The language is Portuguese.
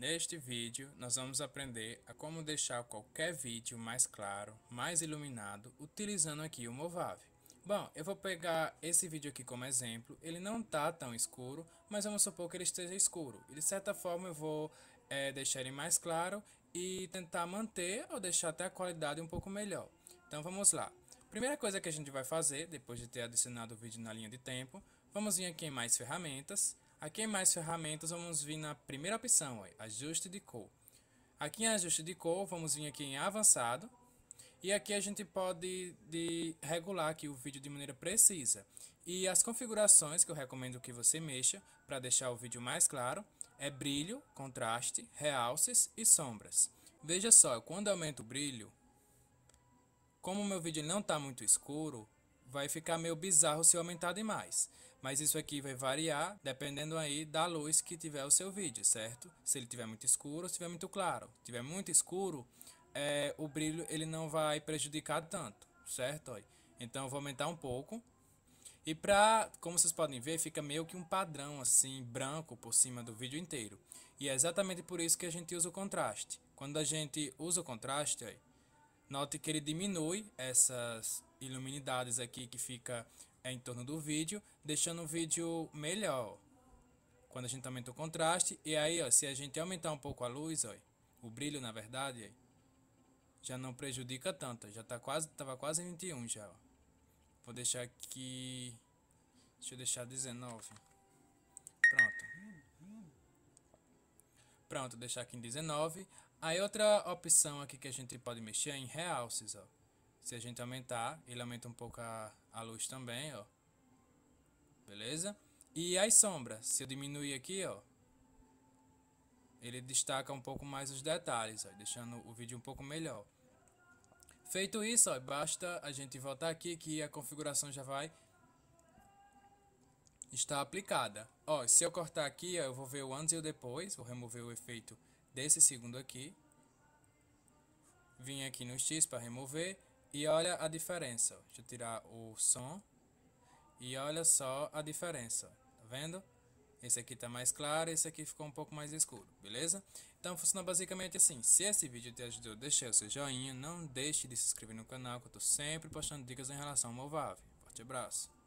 Neste vídeo, nós vamos aprender a como deixar qualquer vídeo mais claro, mais iluminado, utilizando aqui o Movave. Bom, eu vou pegar esse vídeo aqui como exemplo, ele não está tão escuro, mas vamos supor que ele esteja escuro. E de certa forma eu vou é, deixar ele mais claro e tentar manter ou deixar até a qualidade um pouco melhor. Então vamos lá. Primeira coisa que a gente vai fazer, depois de ter adicionado o vídeo na linha de tempo, vamos vir aqui em mais ferramentas, Aqui em mais ferramentas vamos vir na primeira opção, ó, ajuste de cor. Aqui em ajuste de cor vamos vir aqui em avançado e aqui a gente pode de, regular aqui o vídeo de maneira precisa. E as configurações que eu recomendo que você mexa para deixar o vídeo mais claro é brilho, contraste, realces e sombras. Veja só, quando eu aumento o brilho, como o meu vídeo não está muito escuro, vai ficar meio bizarro se aumentar demais. Mas isso aqui vai variar dependendo aí da luz que tiver o seu vídeo, certo? Se ele tiver muito escuro ou se tiver muito claro. Se tiver muito escuro, é, o brilho ele não vai prejudicar tanto, certo? Então eu vou aumentar um pouco. E pra, como vocês podem ver, fica meio que um padrão assim, branco por cima do vídeo inteiro. E é exatamente por isso que a gente usa o contraste. Quando a gente usa o contraste, olha, Note que ele diminui essas iluminidades aqui que fica em torno do vídeo, deixando o vídeo melhor. Quando a gente aumenta o contraste, e aí ó, se a gente aumentar um pouco a luz, ó, o brilho na verdade, já não prejudica tanto, já tá quase, tava quase 21 já. Ó. Vou deixar aqui, deixa eu deixar 19. Pronto, deixar aqui em 19. Aí outra opção aqui que a gente pode mexer é em realces, ó. Se a gente aumentar, ele aumenta um pouco a, a luz também, ó. Beleza? E as sombras, se eu diminuir aqui, ó. Ele destaca um pouco mais os detalhes, ó, deixando o vídeo um pouco melhor. Feito isso, ó, basta a gente voltar aqui que a configuração já vai está aplicada. Ó, se eu cortar aqui, eu vou ver o antes e o depois, vou remover o efeito desse segundo aqui. Vim aqui no X para remover e olha a diferença. Deixa eu tirar o som e olha só a diferença, tá vendo? Esse aqui está mais claro, esse aqui ficou um pouco mais escuro, beleza? Então funciona basicamente assim, se esse vídeo te ajudou, deixe o seu joinha, não deixe de se inscrever no canal que eu estou sempre postando dicas em relação ao Movave. Forte abraço!